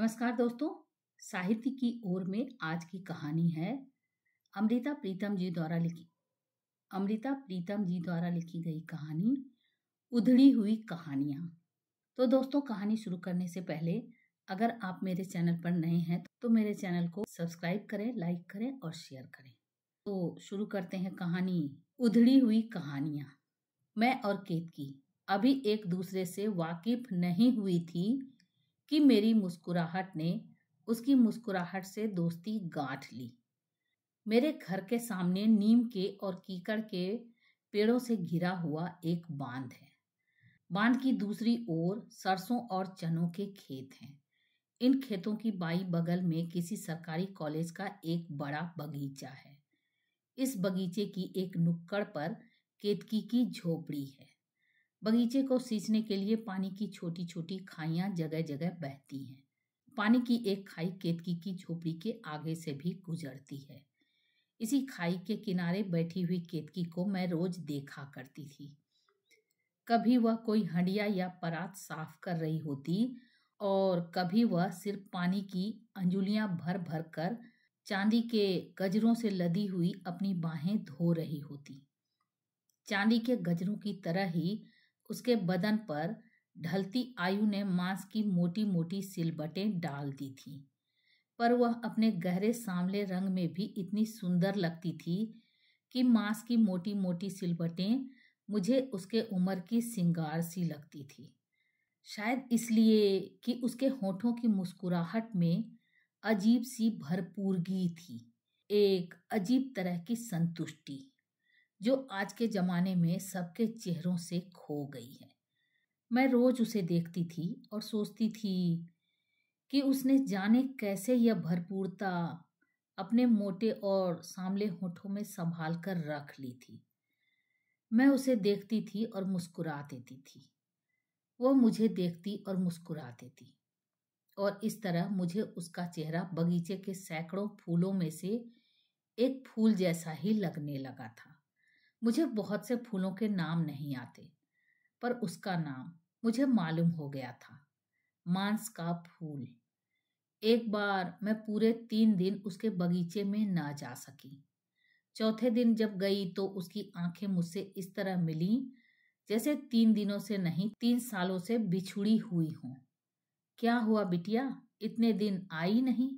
नमस्कार दोस्तों साहित्य की ओर में आज की कहानी है अमृता प्रीतम जी द्वारा लिखी अमृता प्रीतम जी द्वारा लिखी गई कहानी उधड़ी हुई कहानियाँ तो दोस्तों कहानी शुरू करने से पहले अगर आप मेरे चैनल पर नए हैं तो मेरे चैनल को सब्सक्राइब करें लाइक करें और शेयर करें तो शुरू करते हैं कहानी उधड़ी हुई कहानियाँ मैं और केतकी अभी एक दूसरे से वाकिफ नहीं हुई थी कि मेरी मुस्कुराहट ने उसकी मुस्कुराहट से दोस्ती गांठ ली मेरे घर के सामने नीम के और कीकड़ के पेड़ों से घिरा हुआ एक बांध है बांध की दूसरी ओर सरसों और चनों के खेत हैं इन खेतों की बाई बगल में किसी सरकारी कॉलेज का एक बड़ा बगीचा है इस बगीचे की एक नुक्कड़ पर केतकी की झोपड़ी है बगीचे को सींचने के लिए पानी की छोटी छोटी खाइयाँ जगह जगह बहती हैं पानी की एक खाई केतकी की झोपड़ी के आगे से भी गुजरती है इसी खाई के किनारे बैठी हुई केतकी को मैं रोज देखा करती थी कभी वह कोई हंडिया या परात साफ कर रही होती और कभी वह सिर्फ पानी की अंजुलियां भर भर कर चांदी के गजरों से लदी हुई अपनी बाहें धो रही होती चांदी के गजरों की तरह ही उसके बदन पर ढलती आयु ने मांस की मोटी मोटी सिलबटें डाल दी थी पर वह अपने गहरे सांवले रंग में भी इतनी सुंदर लगती थी कि मांस की मोटी मोटी सिलबटें मुझे उसके उम्र की सिंगार सी लगती थी शायद इसलिए कि उसके होठों की मुस्कुराहट में अजीब सी भरपूरगी थी एक अजीब तरह की संतुष्टि जो आज के ज़माने में सबके चेहरों से खो गई है मैं रोज़ उसे देखती थी और सोचती थी कि उसने जाने कैसे यह भरपूरता अपने मोटे और सांवले होठों में संभाल कर रख ली थी मैं उसे देखती थी और मुस्कुरा देती थी वो मुझे देखती और मुस्कुरा देती और इस तरह मुझे उसका चेहरा बगीचे के सैकड़ों फूलों में से एक फूल जैसा ही लगने लगा था मुझे बहुत से फूलों के नाम नहीं आते पर उसका नाम मुझे मालूम हो गया था मांस का फूल एक बार मैं पूरे तीन दिन उसके बगीचे में ना जा सकी चौथे दिन जब गई तो उसकी आंखें मुझसे इस तरह मिली जैसे तीन दिनों से नहीं तीन सालों से बिछुड़ी हुई हूँ क्या हुआ बिटिया इतने दिन आई नहीं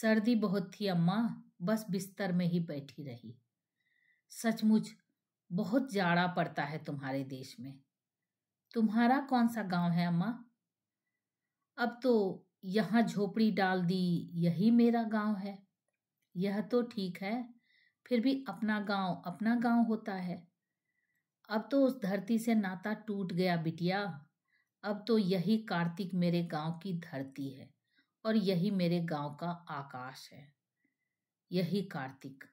सर्दी बहुत थी अम्मा बस बिस्तर में ही बैठी रही सचमुच बहुत जाड़ा पड़ता है तुम्हारे देश में तुम्हारा कौन सा गांव है अम्मा अब तो यहाँ झोपड़ी डाल दी यही मेरा गांव है यह तो ठीक है फिर भी अपना गांव अपना गांव होता है अब तो उस धरती से नाता टूट गया बिटिया अब तो यही कार्तिक मेरे गांव की धरती है और यही मेरे गांव का आकाश है यही कार्तिक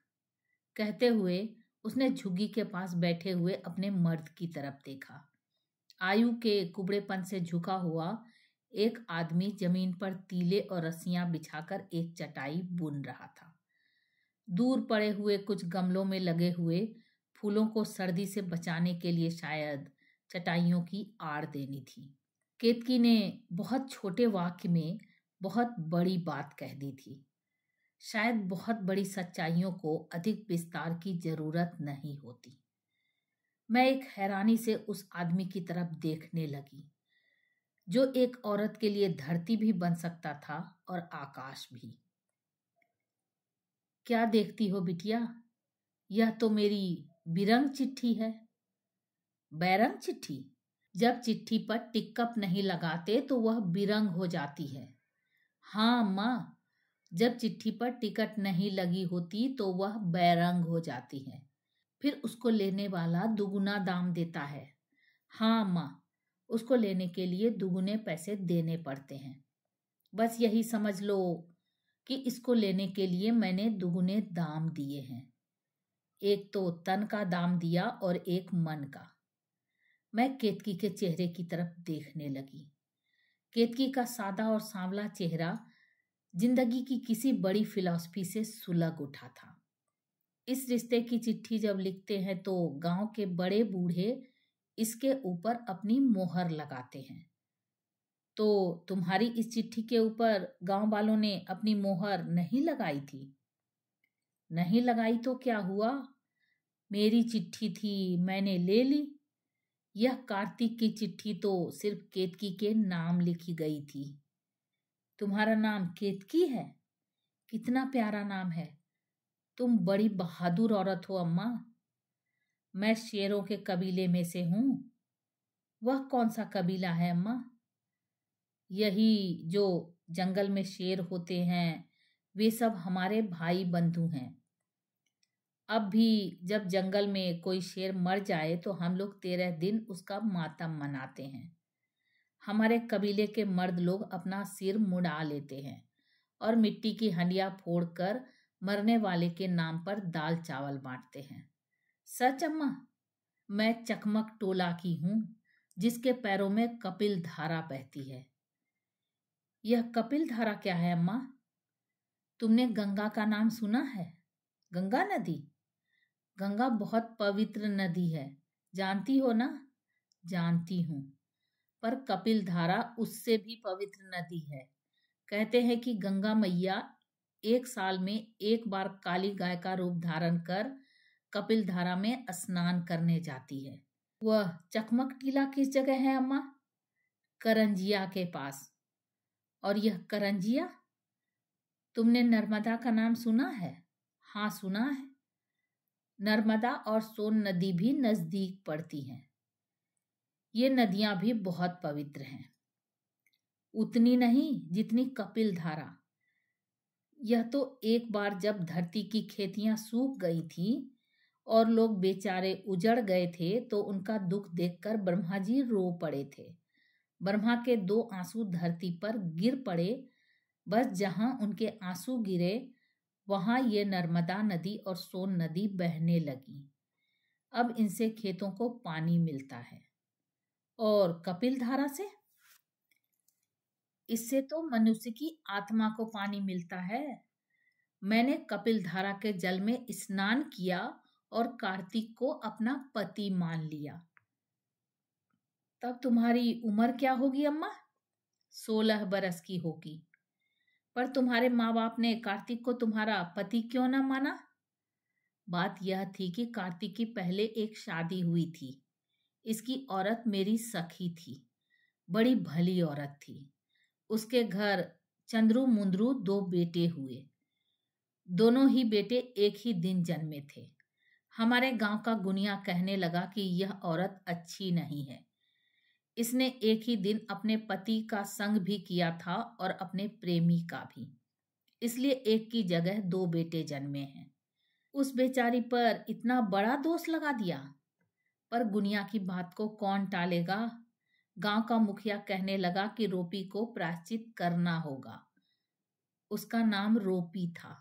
कहते हुए उसने झुग्गी के पास बैठे हुए अपने मर्द की तरफ देखा आयु के कुबड़ेपन से झुका हुआ एक आदमी जमीन पर तीले और रस्सियां बिछाकर एक चटाई बुन रहा था दूर पड़े हुए कुछ गमलों में लगे हुए फूलों को सर्दी से बचाने के लिए शायद चटाइयों की आड़ देनी थी केतकी ने बहुत छोटे वाक्य में बहुत बड़ी बात कह दी थी शायद बहुत बड़ी सच्चाइयों को अधिक विस्तार की जरूरत नहीं होती मैं एक हैरानी से उस आदमी की तरफ देखने लगी जो एक औरत के लिए धरती भी बन सकता था और आकाश भी क्या देखती हो बिटिया यह तो मेरी बिरंग चिट्ठी है बैरंग चिट्ठी जब चिट्ठी पर टिकअप नहीं लगाते तो वह बिरंग हो जाती है हाँ माँ जब चिट्ठी पर टिकट नहीं लगी होती तो वह बैरंग हो जाती है फिर उसको लेने वाला दुगुना दाम देता है हाँ माँ उसको लेने के लिए दुगुने पैसे देने पड़ते हैं बस यही समझ लो कि इसको लेने के लिए मैंने दुगुने दाम दिए हैं एक तो तन का दाम दिया और एक मन का मैं केतकी के चेहरे की तरफ देखने लगी केतकी का सादा और सांवला चेहरा जिंदगी की किसी बड़ी फिलॉसफी से सुलग उठा था इस रिश्ते की चिट्ठी जब लिखते हैं तो गांव के बड़े बूढ़े इसके ऊपर अपनी मोहर लगाते हैं तो तुम्हारी इस चिट्ठी के ऊपर गांव वालों ने अपनी मोहर नहीं लगाई थी नहीं लगाई तो क्या हुआ मेरी चिट्ठी थी मैंने ले ली यह कार्तिक की चिट्ठी तो सिर्फ केतकी के नाम लिखी गई थी तुम्हारा नाम केतकी है कितना प्यारा नाम है तुम बड़ी बहादुर औरत हो अम्मा मैं शेरों के कबीले में से हूँ वह कौन सा कबीला है अम्मा यही जो जंगल में शेर होते हैं वे सब हमारे भाई बंधु हैं अब भी जब जंगल में कोई शेर मर जाए तो हम लोग तेरह दिन उसका मातम मनाते हैं हमारे कबीले के मर्द लोग अपना सिर मुड़ा लेते हैं और मिट्टी की हंडिया फोड़कर मरने वाले के नाम पर दाल चावल बांटते हैं सच अम्मा मैं चकमक टोला की हूं जिसके पैरों में कपिल धारा बहती है यह कपिल धारा क्या है अम्मा तुमने गंगा का नाम सुना है गंगा नदी गंगा बहुत पवित्र नदी है जानती हो ना जानती हूँ पर कपिल धारा उससे भी पवित्र नदी है कहते हैं कि गंगा मैया एक साल में एक बार काली गाय का रूप धारण कर कपिल धारा में स्नान करने जाती है वह चकमक टीला किस जगह है अम्मा करंजिया के पास और यह करंजिया तुमने नर्मदा का नाम सुना है हाँ सुना है नर्मदा और सोन नदी भी नज़दीक पड़ती हैं ये नदियां भी बहुत पवित्र हैं उतनी नहीं जितनी कपिल धारा यह तो एक बार जब धरती की खेतियां सूख गई थी और लोग बेचारे उजड़ गए थे तो उनका दुख देखकर ब्रह्मा जी रो पड़े थे ब्रह्मा के दो आंसू धरती पर गिर पड़े बस जहां उनके आंसू गिरे वहां ये नर्मदा नदी और सोन नदी बहने लगी अब इनसे खेतों को पानी मिलता है और कपिल धारा से इससे तो मनुष्य की आत्मा को पानी मिलता है मैंने कपिल धारा के जल में स्नान किया और कार्तिक को अपना पति मान लिया तब तुम्हारी उम्र क्या होगी अम्मा सोलह बरस की होगी पर तुम्हारे माँ बाप ने कार्तिक को तुम्हारा पति क्यों ना माना बात यह थी कि कार्तिक की पहले एक शादी हुई थी इसकी औरत मेरी सखी थी बड़ी भली औरत थी उसके घर चंद्रू मुंद्रू दो बेटे हुए दोनों ही बेटे एक ही दिन जन्मे थे हमारे गांव का गुनिया कहने लगा कि यह औरत अच्छी नहीं है इसने एक ही दिन अपने पति का संग भी किया था और अपने प्रेमी का भी इसलिए एक की जगह दो बेटे जन्मे हैं उस बेचारी पर इतना बड़ा दोष लगा दिया पर गुनिया की बात को कौन टालेगा गांव का मुखिया कहने लगा कि रोपी को प्राश्चित करना होगा उसका नाम रोपी था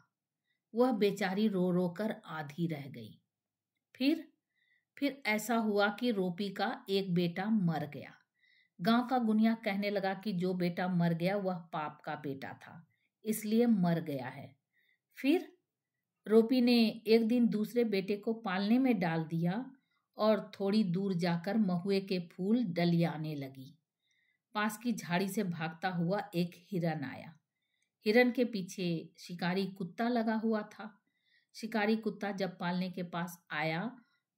वह बेचारी रो रो कर आधी रह गई फिर फिर ऐसा हुआ कि रोपी का एक बेटा मर गया गांव का गुनिया कहने लगा कि जो बेटा मर गया वह पाप का बेटा था इसलिए मर गया है फिर रोपी ने एक दिन दूसरे बेटे को पालने में डाल दिया और थोड़ी दूर जाकर महुए के फूल डलियाने लगी पास की झाड़ी से भागता हुआ एक हिरन आया हिरन के पीछे शिकारी कुत्ता लगा हुआ था शिकारी कुत्ता जब पालने के पास आया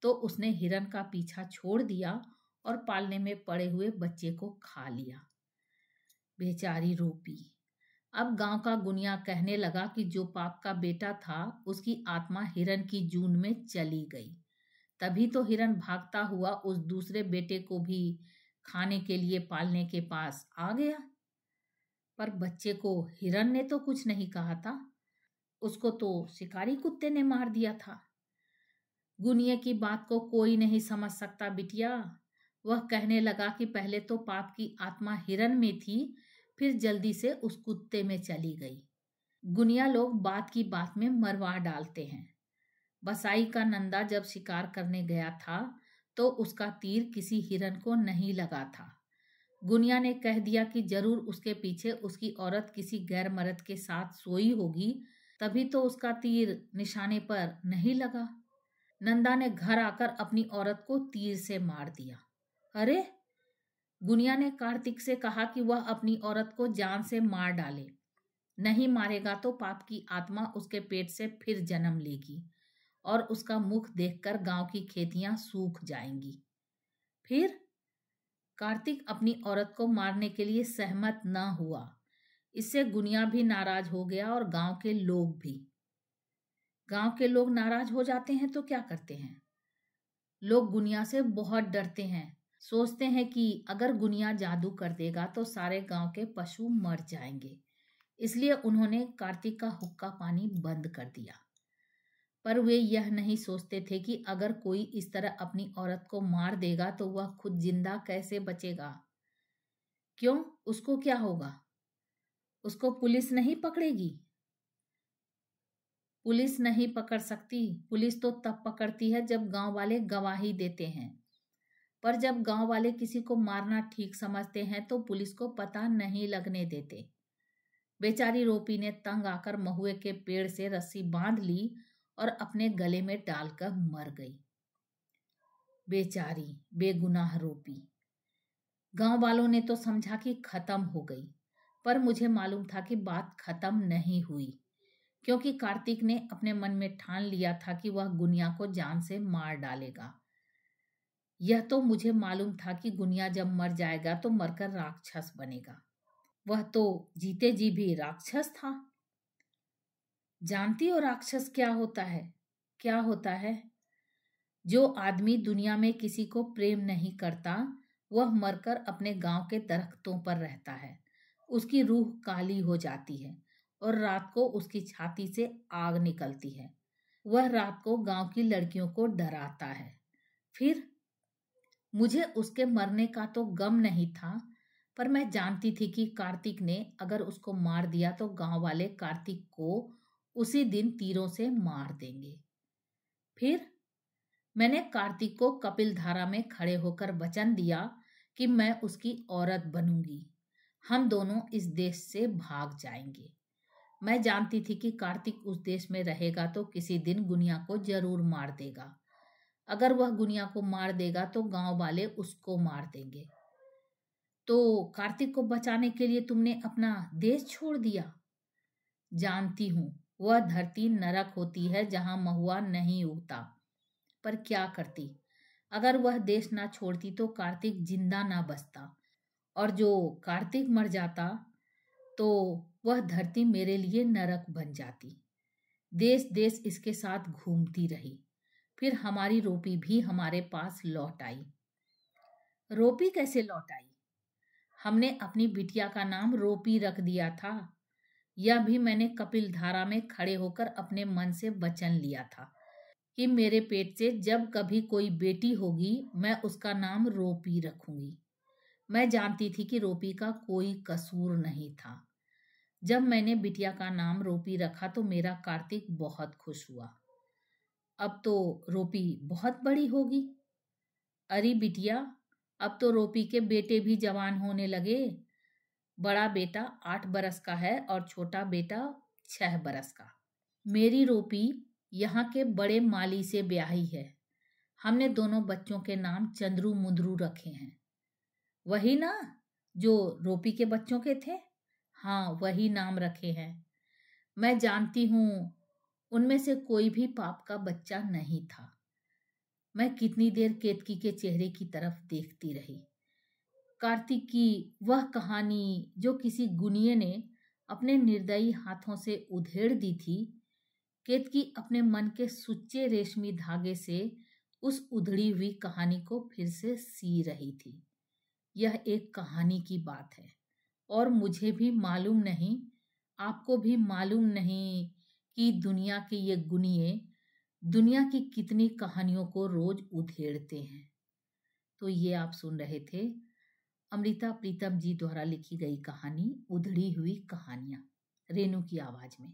तो उसने हिरन का पीछा छोड़ दिया और पालने में पड़े हुए बच्चे को खा लिया बेचारी रूपी अब गांव का गुनिया कहने लगा कि जो पाप का बेटा था उसकी आत्मा हिरन की जून में चली गई तभी तो हिरण भागता हुआ उस दूसरे बेटे को भी खाने के लिए पालने के पास आ गया पर बच्चे को हिरण ने तो कुछ नहीं कहा था उसको तो शिकारी कुत्ते ने मार दिया था गुनिया की बात को कोई नहीं समझ सकता बिटिया वह कहने लगा कि पहले तो पाप की आत्मा हिरण में थी फिर जल्दी से उस कुत्ते में चली गई गुनिया लोग बात की बात में मरवा डालते हैं बसाई का नंदा जब शिकार करने गया था तो उसका तीर किसी हिरन को नहीं लगा था गुनिया ने कह दिया कि जरूर उसके पीछे उसकी औरत किसी गैर मर्द के साथ सोई होगी तभी तो उसका तीर निशाने पर नहीं लगा नंदा ने घर आकर अपनी औरत को तीर से मार दिया अरे गुनिया ने कार्तिक से कहा कि वह अपनी औरत को जान से मार डाले नहीं मारेगा तो पाप की आत्मा उसके पेट से फिर जन्म लेगी और उसका मुख देखकर गांव की खेतियां सूख जाएंगी फिर कार्तिक अपनी औरत को मारने के लिए सहमत न हुआ इससे गुनिया भी नाराज हो गया और गांव के लोग भी गांव के लोग नाराज हो जाते हैं तो क्या करते हैं लोग गुनिया से बहुत डरते हैं सोचते हैं कि अगर गुनिया जादू कर देगा तो सारे गांव के पशु मर जाएंगे इसलिए उन्होंने कार्तिक का हुक्का पानी बंद कर दिया पर वे यह नहीं सोचते थे कि अगर कोई इस तरह अपनी औरत को मार देगा तो वह खुद जिंदा कैसे बचेगा क्यों उसको क्या होगा उसको पुलिस नहीं पकड़ेगी पुलिस नहीं पकड़ सकती पुलिस तो तब पकड़ती है जब गांव वाले गवाही देते हैं पर जब गांव वाले किसी को मारना ठीक समझते हैं तो पुलिस को पता नहीं लगने देते बेचारी रोपी ने तंग आकर महुए के पेड़ से रस्सी बांध ली और अपने गले में डालकर मर गई बेचारी बेगुनाह रोपी गांव वालों ने तो समझा कि खत्म हो गई पर मुझे मालूम था कि बात खत्म नहीं हुई क्योंकि कार्तिक ने अपने मन में ठान लिया था कि वह गुनिया को जान से मार डालेगा यह तो मुझे मालूम था कि गुनिया जब मर जाएगा तो मरकर राक्षस बनेगा वह तो जीते जी भी राक्षस था जानती हो राक्षस क्या होता है क्या होता है जो आदमी दुनिया में किसी को प्रेम नहीं करता वह मरकर अपने गांव के दरख्तों पर रहता है उसकी रूह काली हो जाती है और रात को उसकी छाती से आग निकलती है वह रात को गांव की लड़कियों को डराता है फिर मुझे उसके मरने का तो गम नहीं था पर मैं जानती थी कि कार्तिक ने अगर उसको मार दिया तो गांव वाले कार्तिक को उसी दिन तीरों से मार देंगे फिर मैंने कार्तिक को कपिल धारा में खड़े होकर वचन दिया कि मैं उसकी औरत बनूंगी हम दोनों इस देश से भाग जाएंगे मैं जानती थी कि कार्तिक उस देश में रहेगा तो किसी दिन गुनिया को जरूर मार देगा अगर वह गुनिया को मार देगा तो गांव वाले उसको मार देंगे तो कार्तिक को बचाने के लिए तुमने अपना देश छोड़ दिया जानती हूँ वह धरती नरक होती है जहाँ महुआ नहीं उगता पर क्या करती अगर वह देश ना छोड़ती तो कार्तिक जिंदा ना बसता और जो कार्तिक मर जाता तो वह धरती मेरे लिए नरक बन जाती देश देश इसके साथ घूमती रही फिर हमारी रोपी भी हमारे पास लौट आई रोपी कैसे लौट आई हमने अपनी बिटिया का नाम रोपी रख दिया था यह भी मैंने कपिल धारा में खड़े होकर अपने मन से वचन लिया था कि मेरे पेट से जब कभी कोई बेटी होगी मैं उसका नाम रोपी रखूंगी मैं जानती थी कि रोपी का कोई कसूर नहीं था जब मैंने बिटिया का नाम रोपी रखा तो मेरा कार्तिक बहुत खुश हुआ अब तो रोपी बहुत बड़ी होगी अरे बिटिया अब तो रोपी के बेटे भी जवान होने लगे बड़ा बेटा आठ बरस का है और छोटा बेटा छह बरस का मेरी रोपी यहाँ के बड़े माली से ब्याही है हमने दोनों बच्चों के नाम चंद्रू मुंद्रू रखे हैं वही ना जो रोपी के बच्चों के थे हाँ वही नाम रखे हैं मैं जानती हूँ उनमें से कोई भी पाप का बच्चा नहीं था मैं कितनी देर केतकी के चेहरे की तरफ देखती रही कार्तिक की वह कहानी जो किसी गुनिये ने अपने निर्दयी हाथों से उधेड़ दी थी केतकी अपने मन के सुच्चे रेशमी धागे से उस उधड़ी हुई कहानी को फिर से सी रही थी यह एक कहानी की बात है और मुझे भी मालूम नहीं आपको भी मालूम नहीं कि दुनिया के ये गुनिये दुनिया की कितनी कहानियों को रोज उधेड़ते हैं तो ये आप सुन रहे थे अमृता प्रीतम जी द्वारा लिखी गई कहानी उधड़ी हुई कहानियाँ रेनू की आवाज़ में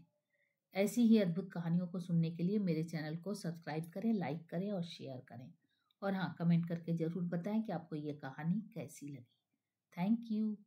ऐसी ही अद्भुत कहानियों को सुनने के लिए मेरे चैनल को सब्सक्राइब करें लाइक करें और शेयर करें और हाँ कमेंट करके ज़रूर बताएं कि आपको ये कहानी कैसी लगी थैंक यू